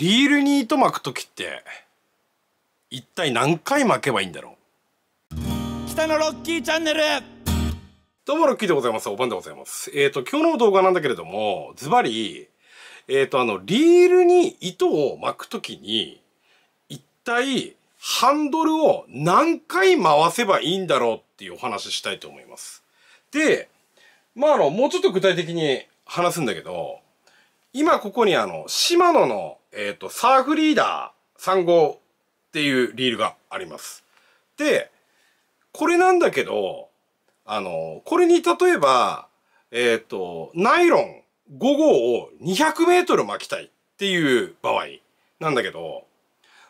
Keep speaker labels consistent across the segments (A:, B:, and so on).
A: リールに糸巻く時って一体何回巻けばいいんだろう北のロッキーチャンネルどうもロッキーでございます。おばんでございます。えっ、ー、と、今日の動画なんだけれども、ズバリ、えっ、ー、と、あの、リールに糸を巻く時に、一体ハンドルを何回回せばいいんだろうっていうお話ししたいと思います。で、まあ、あの、もうちょっと具体的に話すんだけど、今ここにあの、シマノのえっ、ー、と、サーフリーダー3号っていうリールがあります。で、これなんだけど、あの、これに例えば、えっ、ー、と、ナイロン5号を200メートル巻きたいっていう場合なんだけど、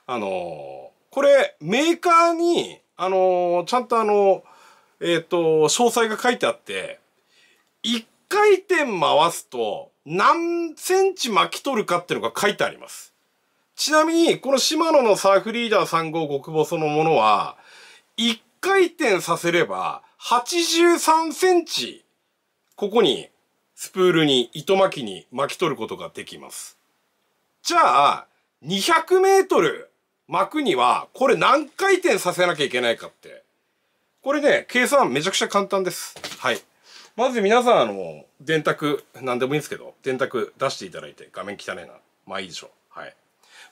A: あの、これメーカーに、あの、ちゃんとあの、えっ、ー、と、詳細が書いてあって、1回転回すと何センチ巻き取るかっていうのが書いてあります。ちなみに、このシマノのサーフリーダー3号極細のものは、1回転させれば、83センチ、ここに、スプールに、糸巻きに巻き取ることができます。じゃあ、200メートル巻くには、これ何回転させなきゃいけないかって。これね、計算めちゃくちゃ簡単です。はい。まず皆さん、あの、電卓、何でもいいんですけど、電卓出していただいて、画面汚いな。まあいいでしょう。はい。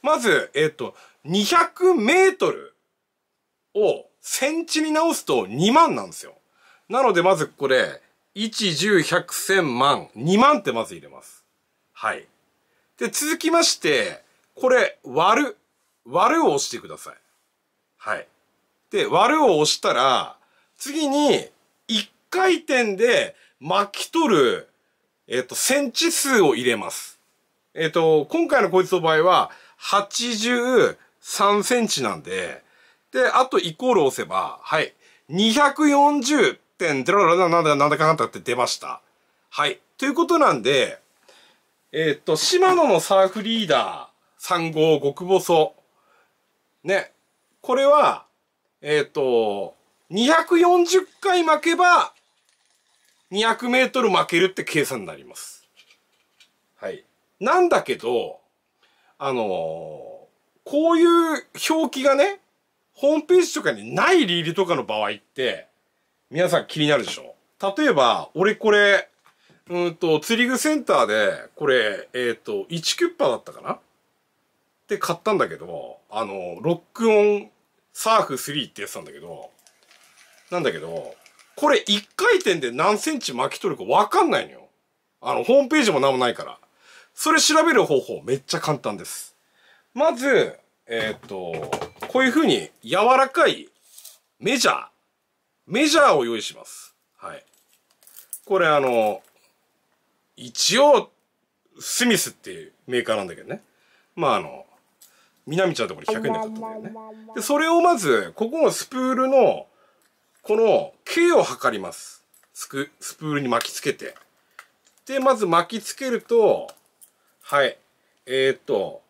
A: まず、えっ、ー、と、200メートルをセンチに直すと2万なんですよ。なので、まずこれ、1、10、100、1000万、2万ってまず入れます。はい。で、続きまして、これ、割る。割るを押してください。はい。で、割るを押したら、次に、1回転で巻き取る、えっ、と、センチ数を入れます。えっ、と、今回のこいつの場合は、83センチなんで、で、あとイコール押せば、はい、240点、ゼロなんだなんだかなんだって出ました。はい。ということなんで、えっ、と、島野のサーフリーダー3号極細。ね。これは、えっ、と、240回巻けば200メートル負けるって計算になります。はい。なんだけど、あのー、こういう表記がね、ホームページとかにないリールとかの場合って、皆さん気になるでしょ例えば、俺これ、うんと、釣り具センターで、これ、えっ、ー、と、1キュッパだったかなって買ったんだけど、あの、ロックオンサーフ3ってやつなんだけど、なんだけど、これ1回転で何センチ巻き取るかわかんないのよ。あの、ホームページも何もないから。それ調べる方法めっちゃ簡単です。まず、えっ、と、こういう風に柔らかいメジャー、メジャーを用意します。はい。これあの、一応、スミスっていうメーカーなんだけどね。まああの、南ちゃんとこれ100円で買ったんだよね。で、それをまず、ここのスプールの、この K を測ります。スクスプールに巻きつけて。で、まず巻きつけると、はい。えっ、と、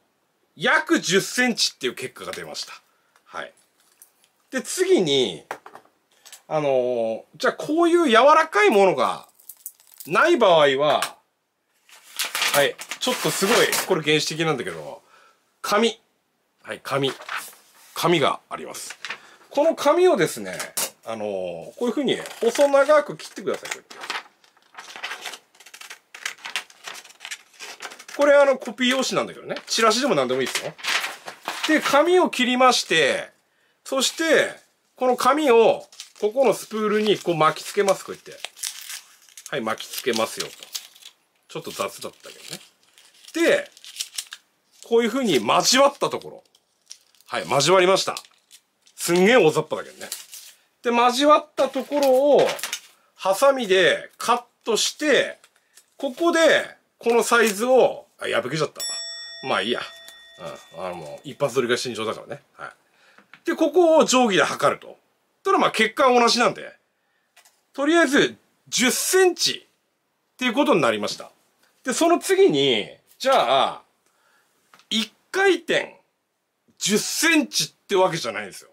A: 約10センチっていう結果が出ました。はい。で、次に、あのー、じゃあこういう柔らかいものがない場合は、はい。ちょっとすごい、これ原始的なんだけど、紙。はい、紙。紙があります。この紙をですね、あのー、こういうふうに細長く切ってください。これあのコピー用紙なんだけどね。チラシでも何でもいいですよ。で、紙を切りまして、そして、この紙を、ここのスプールにこう巻きつけます、こうやって。はい、巻きつけますよと。ちょっと雑だったけどね。で、こういう風に交わったところ。はい、交わりました。すんげえ大雑把だけどね。で、交わったところを、ハサミでカットして、ここで、このサイズを、あ、破けちゃった。まあいいや。うん。あの、一発撮りが慎重だからね。はい。で、ここを定規で測ると。ただまあ血管同じなんで、とりあえず10センチっていうことになりました。で、その次に、じゃあ、1回転10センチってわけじゃないんですよ。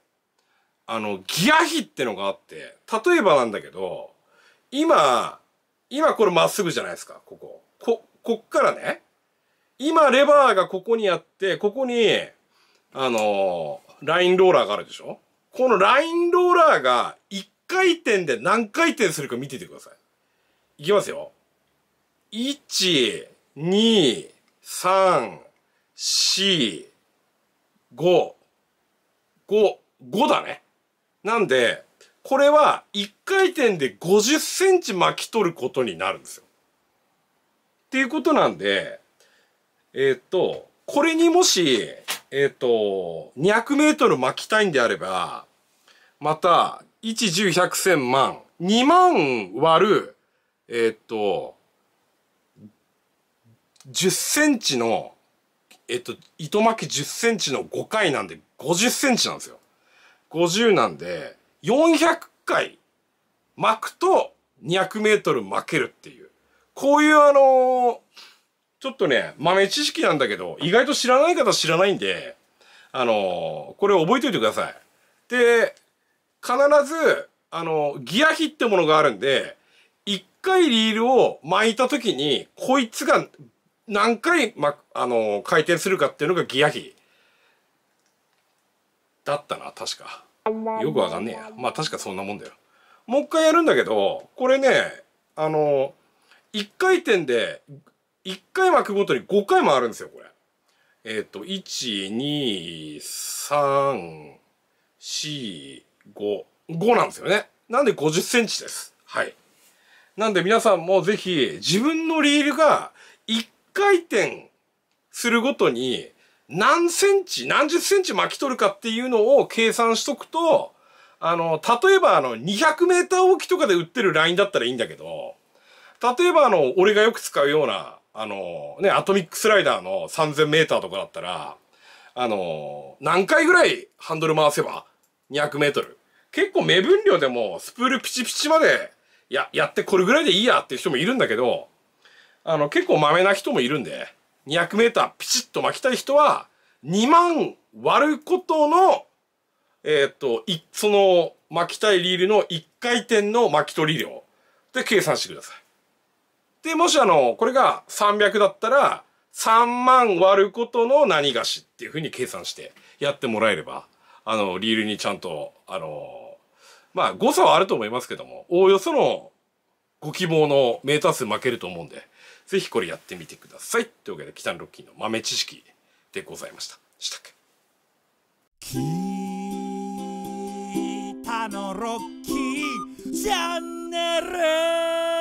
A: あの、ギア比ってのがあって、例えばなんだけど、今、今これまっすぐじゃないですか、ここ。こ、こっからね、今レバーがここにあって、ここに、あのー、ラインローラーがあるでしょこのラインローラーが1回転で何回転するか見ててください。いきますよ。1、2、3、4、5、5、5だね。なんで、これは1回転で50センチ巻き取ることになるんですよ。っていうことなんで、えー、っと、これにもし、えー、っと、200メートル巻きたいんであれば、また、1、10、100、1000万、2万割る、えー、っと、10センチの、えっと、糸巻き10センチの5回なんで50センチなんですよ。50なんで、400回巻くと200メートル巻けるっていう。こういうあのー、ちょっとね、豆知識なんだけど、意外と知らない方知らないんで、あのー、これ覚えておいてください。で、必ず、あのー、ギア比ってものがあるんで、1回リールを巻いた時に、こいつが何回、ま、あの回転するかっていうのがギア比。だったな確かよくわかんねえやまあ確かそんなもんだよもう一回やるんだけどこれねあの1回転で1回巻くごとに5回回るんですよこれえっ、ー、と12345なんですよねなんで50センチですはいなんで皆さんもぜひ自分のリールが1回転するごとに何センチ、何十センチ巻き取るかっていうのを計算しとくと、あの、例えばあの、200メーター置きとかで売ってるラインだったらいいんだけど、例えばあの、俺がよく使うような、あの、ね、アトミックスライダーの3000メーターとかだったら、あの、何回ぐらいハンドル回せば ?200 メートル。結構目分量でもスプールピチピチまで、や、やってこれぐらいでいいやっていう人もいるんだけど、あの、結構まめな人もいるんで、200m ピチッと巻きたい人は2万割ることのえっ、といその巻きたいリールの1回転の巻き取り量で計算してください。でもしあのこれが300だったら3万割ることの何菓子っていうふうに計算してやってもらえればあのリールにちゃんとあのまあ誤差はあると思いますけどもおおよそのご希望のメーター数負けると思うんで。ぜひこれやってみてください。というわけで、北のロッキーの豆知識でございました。したっけ北のロッキーチャンネル